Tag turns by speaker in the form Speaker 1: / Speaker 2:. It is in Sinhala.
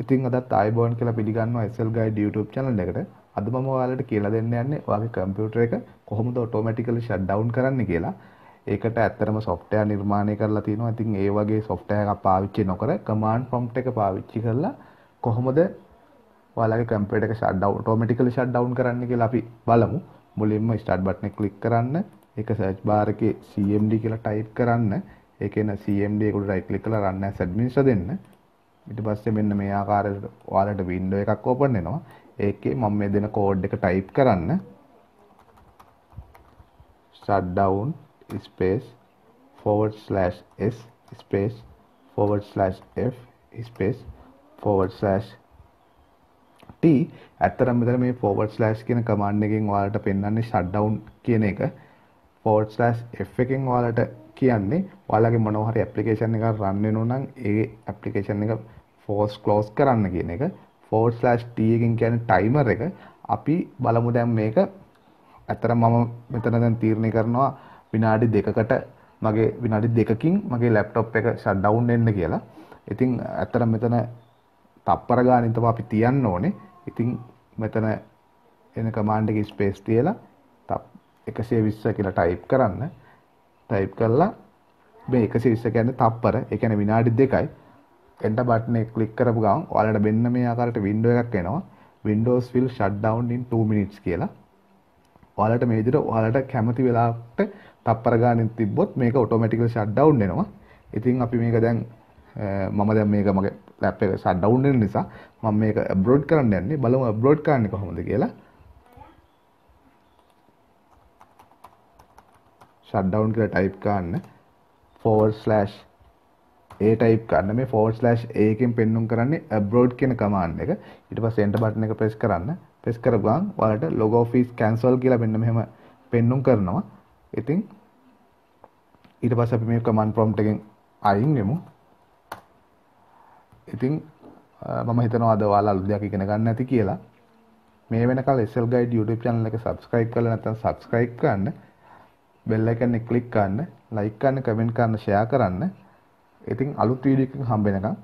Speaker 1: ඉතින් අදත් ආයිබෝන් කියලා පිළිගන්නවා SL Guide YouTube channel එකට. අද මම ඔයාලට කියලා දෙන්න යන්නේ ඔයාගේ කම්පියුටර් එක කොහොමද ඔටෝමැටිකලි shut down කරන්න කියලා. ඒකට ඇත්තටම software නිර්මාණය කරලා තිනවා. ඉතින් ඒ වගේ software එකක් පාවිච්චි නොකර command prompt එක පාවිච්චි කරලා කොහොමද ඔයාලගේ කම්පියුටර් එක shut down automatically shut down කරන්න කියලා අපි බලමු. මුලින්ම start button එක click කරන්න. ඒක search bar එකේ CMD කියලා type කරන්න. ඒකේන CMD එකට right click කරලා run as administrator දෙන්න. ඊට පස්සේ මෙන්න මේ ආකාරයට ඔයාලට වින්ඩෝ එකක් ඕපන් වෙනවා. ඒකේ මම මේ දෙන කෝඩ් එක ටයිප් කරන්න. shutdown space forward slash s space forward slash f space forward slash t ඇත්තරම් මෙතන මේ forward slash කියන command එකෙන් ඔයාලට පෙන්වන්නේ shutdown කියන එක forward slash f එකෙන් ඔයාලට කියන්නේ ඔයාලගේ මොනවා හරි application එකක් run වෙනවා නම් ඒ application එක ෆෝස් ක්ලෝස් කරන්න කියන එක ෆෝඩ් ස්ලස්් එකෙන් කියන ටයිමර් එක අපි බලමු දැම් මේක ඇතර මම මෙතන දැන් තීරණය කරනවා විනාඩි දෙකකට මගේ විනාඩි දෙකකින් මගේ ලැප්ටොප් එක ෂඩ්ඩවුන් එන්න කියලා ඉතිං ඇත්තර මෙතන තප්පර ගානිතම අපි තියන්න ඕනේ ඉතිං මෙතන එන කමාන්්ඩක ස්පේස් තියලා තප් එකසේ විස්ස කියලා ටයිප් කරන්න ටයිප් කරලා මේ එකසි විස්ස ගැන්න තප්පර එකන විනාඩි දෙකයි එන්ට බට්න කලික් කරපු ගම් ඔයාලට බෙන්න මේ ආකාරයට වින්ඩෝ එකක් එනවා Windows will shut down in 2 minutes කියලා ඔයාලට මේ විදිහට ඔයාලට කැමති වෙලාවට තප්පර ගානින් තිබ්බොත් මේක ඔටෝමැටිකලි shut down වෙනවා ඉතින් අපි මේක දැන් මම දැන් මේක මගේ ලැප් එක shut down වෙන නිසා මම මේක abroad කරන්න යන්නේ බලමු abroad කරන්නේ කොහොමද කියලා shut down කියලා type කරන්න forward slash ඒ ටයිප් කරන්න මේ ෆෝඩ් ස්ලෑෂ් ඒකෙන් පෙන්නුම් කරන්නේ ඇබ්‍රෝඩ් කියන කමාන්ඩ් එක ඊට පස්සේ එන්ටර් බටන් එක ප්‍රෙස් කරන්න ප්‍රෙස් කරපු ගමන් ඔයාලට log office cancel කියලා මෙන්න මෙහෙම පෙන්නුම් කරනවා ඉතින් ඊට පස්සේ අපි මේ කමාන්ඩ් ප්‍රොම්ප්ට් එකෙන් අයින් වෙමු ඉතින් මම හිතනවා අද ඔයාලා අලුත් දෙයක් ඉගෙන ගන්න ඇති කියලා මේ වෙනකල් SL Guide YouTube channel එක subscribe කරලා නැත්නම් subscribe කරන්න bell icon එක click කරන්න like කරන්න comment කරන්න share කරන්න ඉතින් අලුත් වීඩියෝ එකකින් හම්බ වෙනකම්